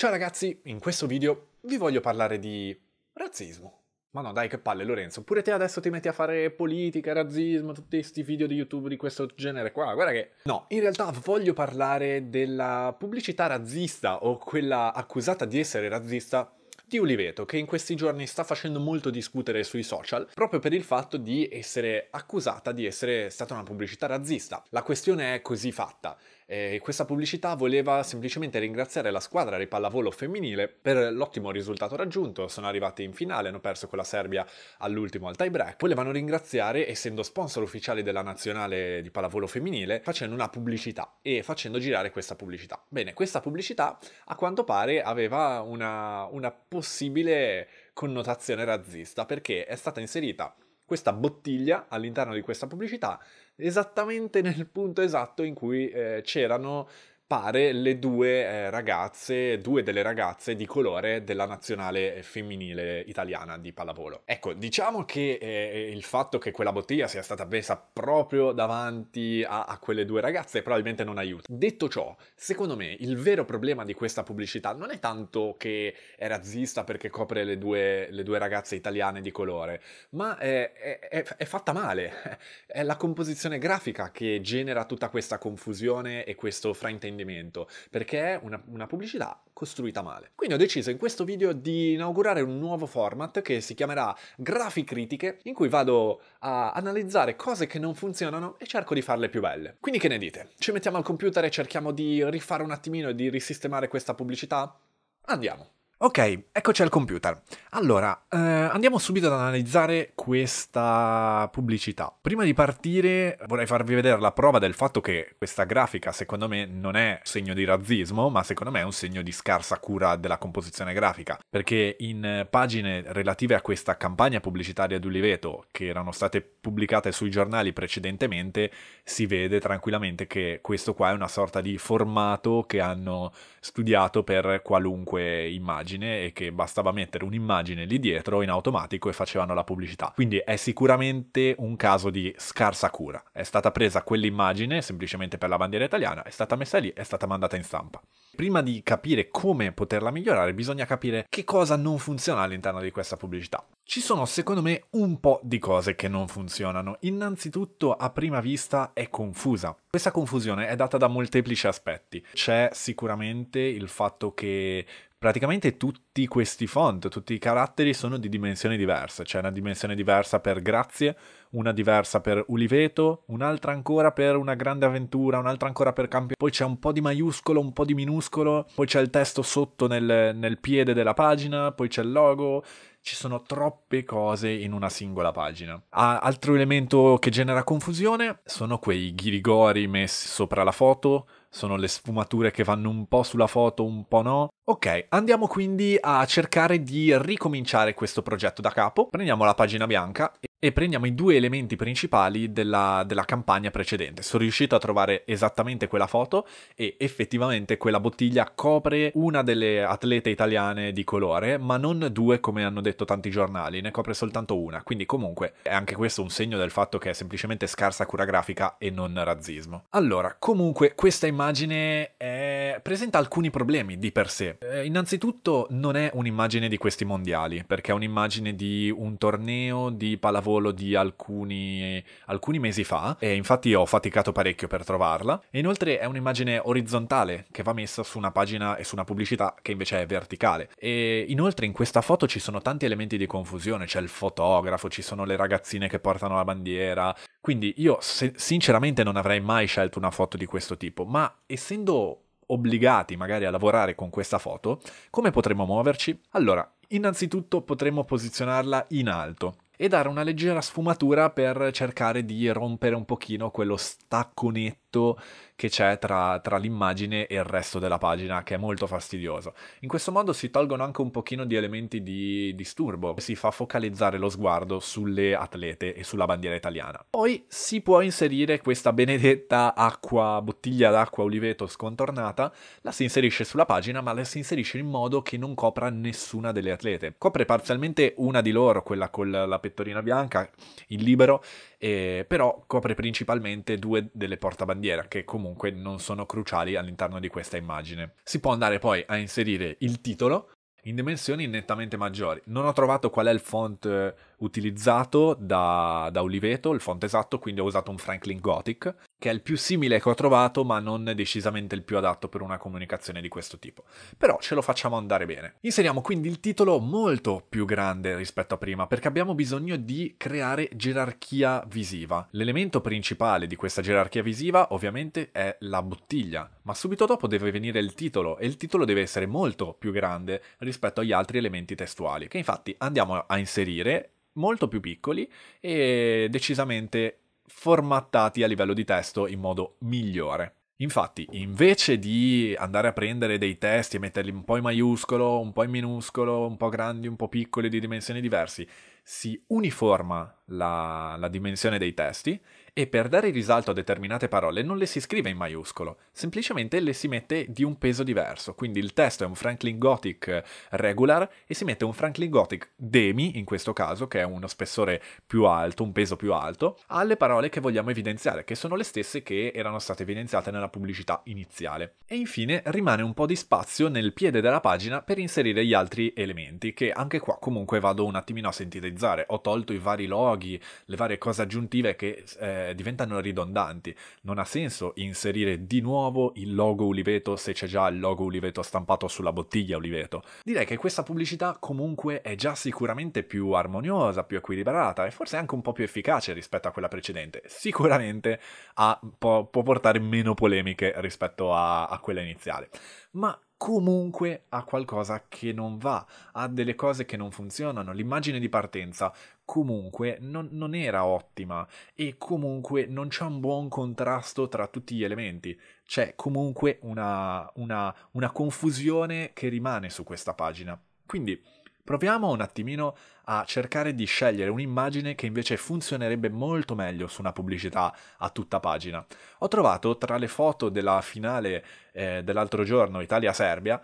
Ciao ragazzi, in questo video vi voglio parlare di razzismo. Ma no dai che palle Lorenzo, pure te adesso ti metti a fare politica, razzismo, tutti questi video di YouTube di questo genere qua, guarda che... No, in realtà voglio parlare della pubblicità razzista o quella accusata di essere razzista di Uliveto, che in questi giorni sta facendo molto discutere sui social, proprio per il fatto di essere accusata di essere stata una pubblicità razzista. La questione è così fatta. Eh, questa pubblicità voleva semplicemente ringraziare la squadra di pallavolo femminile per l'ottimo risultato raggiunto, sono arrivate in finale, hanno perso con la Serbia all'ultimo al tie break, volevano ringraziare essendo sponsor ufficiale della nazionale di pallavolo femminile facendo una pubblicità e facendo girare questa pubblicità. Bene, questa pubblicità a quanto pare aveva una, una possibile connotazione razzista perché è stata inserita questa bottiglia all'interno di questa pubblicità esattamente nel punto esatto in cui eh, c'erano pare le due eh, ragazze, due delle ragazze di colore della nazionale eh, femminile italiana di pallavolo. Ecco, diciamo che eh, il fatto che quella bottiglia sia stata presa proprio davanti a, a quelle due ragazze probabilmente non aiuta. Detto ciò, secondo me il vero problema di questa pubblicità non è tanto che è razzista perché copre le due, le due ragazze italiane di colore, ma è, è, è fatta male. È la composizione grafica che genera tutta questa confusione e questo fraintendimento approfondimento, perché è una, una pubblicità costruita male. Quindi ho deciso in questo video di inaugurare un nuovo format che si chiamerà Grafi Critiche, in cui vado a analizzare cose che non funzionano e cerco di farle più belle. Quindi che ne dite? Ci mettiamo al computer e cerchiamo di rifare un attimino e di risistemare questa pubblicità? Andiamo! Ok, eccoci al computer. Allora, eh, andiamo subito ad analizzare questa pubblicità. Prima di partire vorrei farvi vedere la prova del fatto che questa grafica secondo me non è segno di razzismo, ma secondo me è un segno di scarsa cura della composizione grafica, perché in pagine relative a questa campagna pubblicitaria di Uliveto, che erano state pubblicate sui giornali precedentemente, si vede tranquillamente che questo qua è una sorta di formato che hanno studiato per qualunque immagine un'immagine e che bastava mettere un'immagine lì dietro in automatico e facevano la pubblicità. Quindi è sicuramente un caso di scarsa cura. È stata presa quell'immagine semplicemente per la bandiera italiana, è stata messa lì, è stata mandata in stampa. Prima di capire come poterla migliorare, bisogna capire che cosa non funziona all'interno di questa pubblicità. Ci sono secondo me un po' di cose che non funzionano. Innanzitutto a prima vista è confusa. Questa confusione è data da molteplici aspetti. C'è sicuramente il fatto che praticamente tutti questi font, tutti i caratteri sono di dimensioni diverse. C'è una dimensione diversa per Grazie, una diversa per Uliveto, un'altra ancora per Una Grande Avventura, un'altra ancora per Campione. Poi c'è un po' di maiuscolo, un po' di minuscolo, poi c'è il testo sotto nel, nel piede della pagina, poi c'è il logo ci sono troppe cose in una singola pagina. Ah, altro elemento che genera confusione sono quei ghirigori messi sopra la foto, sono le sfumature che vanno un po' sulla foto, un po' no. Ok, andiamo quindi a cercare di ricominciare questo progetto da capo. Prendiamo la pagina bianca e prendiamo i due elementi principali della, della, campagna precedente. Sono riuscito a trovare esattamente quella foto e effettivamente quella bottiglia copre una delle atlete italiane di colore, ma non due come hanno detto tanti giornali, ne copre soltanto una. Quindi comunque è anche questo un segno del fatto che è semplicemente scarsa cura grafica e non razzismo. Allora, comunque questa immagine è... presenta alcuni problemi di per sé. Eh, innanzitutto non è un'immagine di questi mondiali, perché è un'immagine di un torneo di pallavolo volo di alcuni, alcuni mesi fa e infatti ho faticato parecchio per trovarla. E inoltre è un'immagine orizzontale che va messa su una pagina e su una pubblicità che invece è verticale. E inoltre in questa foto ci sono tanti elementi di confusione, c'è il fotografo, ci sono le ragazzine che portano la bandiera. Quindi io se- sinceramente non avrei mai scelto una foto di questo tipo, ma essendo obbligati magari a lavorare con questa foto, come potremmo muoverci? Allora, innanzitutto potremmo posizionarla in alto e dare una leggera sfumatura per cercare di rompere un pochino quello stacco netto conflitto che c'è tra, tra, l'immagine e il resto della pagina, che è molto fastidioso. In questo modo si tolgono anche un pochino di elementi di disturbo, si fa focalizzare lo sguardo sulle atlete e sulla bandiera italiana. Poi si può inserire questa benedetta acqua, bottiglia d'acqua oliveto scontornata, la si inserisce sulla pagina, ma la si inserisce in modo che non copra nessuna delle atlete. Copre parzialmente una di loro, quella con la pettorina bianca, il libero, eh, però copre principalmente due delle portabandiera che comunque non sono cruciali all'interno di questa immagine. Si può andare poi a inserire il titolo in dimensioni nettamente maggiori. Non ho trovato qual è il font eh, utilizzato da, da Oliveto, il font esatto, quindi ho usato un Franklin Gothic che è il più simile che ho trovato, ma non decisamente il più adatto per una comunicazione di questo tipo. Però ce lo facciamo andare bene. Inseriamo quindi il titolo molto più grande rispetto a prima, perché abbiamo bisogno di creare gerarchia visiva. L'elemento principale di questa gerarchia visiva ovviamente è la bottiglia, ma subito dopo deve venire il titolo e il titolo deve essere molto più grande rispetto agli altri elementi testuali, che infatti andiamo a inserire molto più piccoli e decisamente formattati a livello di testo in modo migliore. Infatti, invece di andare a prendere dei testi e metterli un po' in maiuscolo, un po' in minuscolo, un po' grandi, un po' piccoli, di dimensioni diverse, si uniforma la, la dimensione dei testi e per dare risalto a determinate parole non le si scrive in maiuscolo, semplicemente le si mette di un peso diverso, quindi il testo è un Franklin Gothic eh, regular e si mette un Franklin Gothic demi, in questo caso, che è uno spessore più alto, un peso più alto, alle parole che vogliamo evidenziare, che sono le stesse che erano state evidenziate nella pubblicità iniziale. E infine rimane un po' di spazio nel piede della pagina per inserire gli altri elementi, che anche qua comunque vado un attimino a sintetizzare. Ho tolto i vari loghi, le varie cose aggiuntive che... Eh, eh, diventano ridondanti. Non ha senso inserire di nuovo il logo Uliveto se c'è già il logo Uliveto stampato sulla bottiglia Uliveto. Direi che questa pubblicità comunque è già sicuramente più armoniosa, più equilibrata e forse anche un po' più efficace rispetto a quella precedente. Sicuramente ha, può, può, portare meno polemiche rispetto a, a quella iniziale ma comunque ha qualcosa che non va, ha delle cose che non funzionano. L'immagine di partenza comunque non, non, era ottima e comunque non c'è un buon contrasto tra tutti gli elementi. C'è comunque una, una, una confusione che rimane su questa pagina. Quindi Proviamo un attimino a cercare di scegliere un'immagine che invece funzionerebbe molto meglio su una pubblicità a tutta pagina. Ho trovato tra le foto della finale eh, dell'altro giorno Italia-Serbia,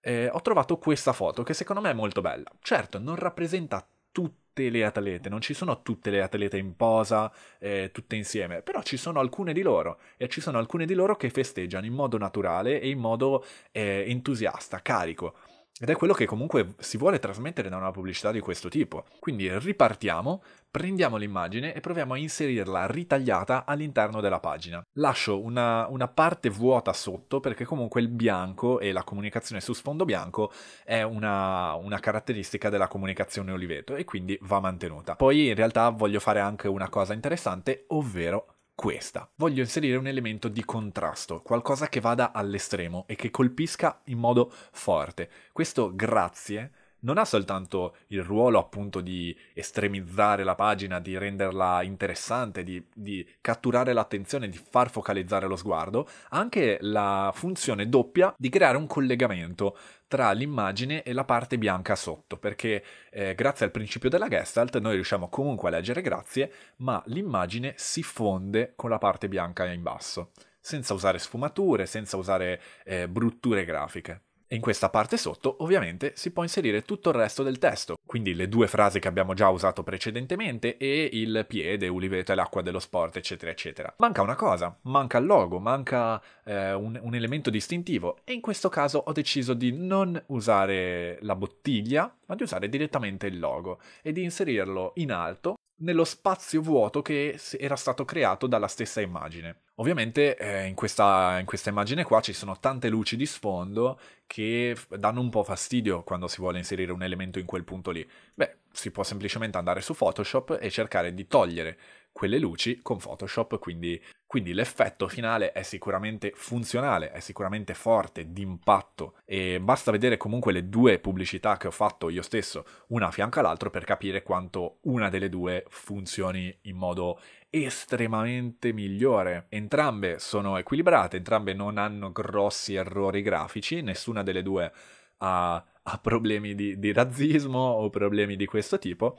eh, ho trovato questa foto che secondo me è molto bella. Certo, non rappresenta tutte le atlete, non ci sono tutte le atlete in posa, eh, tutte insieme, però ci sono alcune di loro e ci sono alcune di loro che festeggiano in modo naturale e in modo eh, entusiasta, carico. Ed è quello che comunque si vuole trasmettere da una pubblicità di questo tipo. Quindi ripartiamo, prendiamo l'immagine e proviamo a inserirla ritagliata all'interno della pagina. Lascio una, una parte vuota sotto perché comunque il bianco e la comunicazione su sfondo bianco è una, una caratteristica della comunicazione Oliveto e quindi va mantenuta. Poi in realtà voglio fare anche una cosa interessante, ovvero questa. Voglio inserire un elemento di contrasto, qualcosa che vada all'estremo e che colpisca in modo forte. Questo grazie non ha soltanto il ruolo appunto di estremizzare la pagina, di renderla interessante, di, di catturare l'attenzione, di far focalizzare lo sguardo, ha anche la funzione doppia di creare un collegamento tra l'immagine e la parte bianca sotto, perché eh, grazie al principio della Gestalt noi riusciamo comunque a leggere grazie, ma l'immagine si fonde con la parte bianca in basso, senza usare sfumature, senza usare eh, brutture grafiche in questa parte sotto ovviamente si può inserire tutto il resto del testo, quindi le due frasi che abbiamo già usato precedentemente e il piede, Uliveto e l'acqua dello sport, eccetera, eccetera. Manca una cosa, manca il logo, manca eh, un, un elemento distintivo e in questo caso ho deciso di non usare la bottiglia, ma di usare direttamente il logo e di inserirlo in alto nello spazio vuoto che era stato creato dalla stessa immagine. Ovviamente eh, in, questa, in, questa, immagine qua ci sono tante luci di sfondo che danno un po' fastidio quando si vuole inserire un elemento in quel punto lì. Beh, si può semplicemente andare su Photoshop e cercare di togliere quelle luci con Photoshop, quindi quindi l'effetto finale è sicuramente funzionale, è sicuramente forte, d'impatto e basta vedere comunque le due pubblicità che ho fatto io stesso, una a fianco all'altro, per capire quanto una delle due funzioni in modo estremamente migliore. Entrambe sono equilibrate, entrambe non hanno grossi errori grafici, nessuna delle due ha, ha problemi di, di razzismo o problemi di questo tipo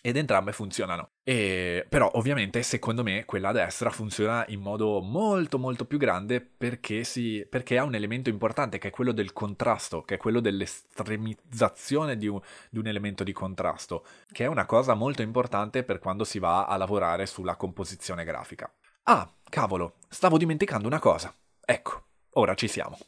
ed entrambe funzionano. E, però ovviamente secondo me quella a destra funziona in modo molto molto più grande perché, si, perché ha un elemento importante che è quello del contrasto, che è quello dell'estremizzazione di un, di un, elemento di contrasto, che è una cosa molto importante per quando si va a lavorare sulla composizione grafica. Ah, cavolo, stavo dimenticando una cosa. Ecco, ora ci siamo.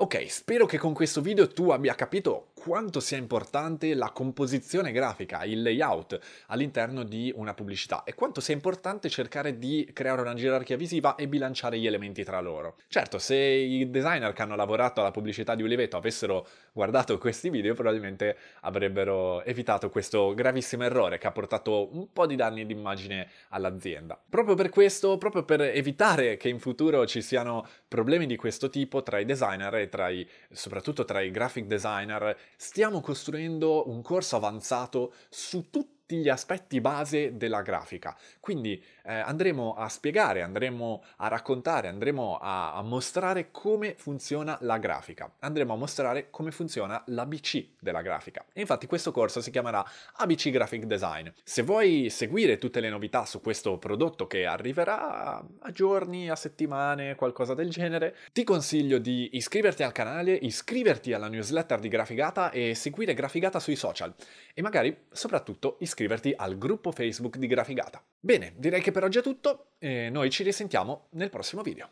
Ok, spero che con questo video tu abbia capito quanto sia importante la composizione grafica, il layout all'interno di una pubblicità e quanto sia importante cercare di creare una gerarchia visiva e bilanciare gli elementi tra loro. Certo, se i designer che hanno lavorato alla pubblicità di Uliveto avessero guardato questi video, probabilmente avrebbero evitato questo gravissimo errore che ha portato un po' di danni d'immagine all'azienda. Proprio per questo, proprio per evitare che in futuro ci siano problemi di questo tipo tra i designer e tra i, soprattutto tra i graphic designer, stiamo costruendo un corso avanzato su tutti gli aspetti base della grafica. Quindi eh, andremo a spiegare, andremo a raccontare, andremo a, a mostrare come funziona la grafica, andremo a mostrare come funziona l'ABC della grafica. E infatti questo corso si chiamerà ABC Graphic Design. Se vuoi seguire tutte le novità su questo prodotto che arriverà a giorni, a settimane, qualcosa del genere, ti consiglio di iscriverti al canale, iscriverti alla newsletter di Grafigata e seguire Grafigata sui social e magari soprattutto iscriverti al gruppo Facebook di Grafigata. Bene, direi che per per oggi è tutto e noi ci risentiamo nel prossimo video.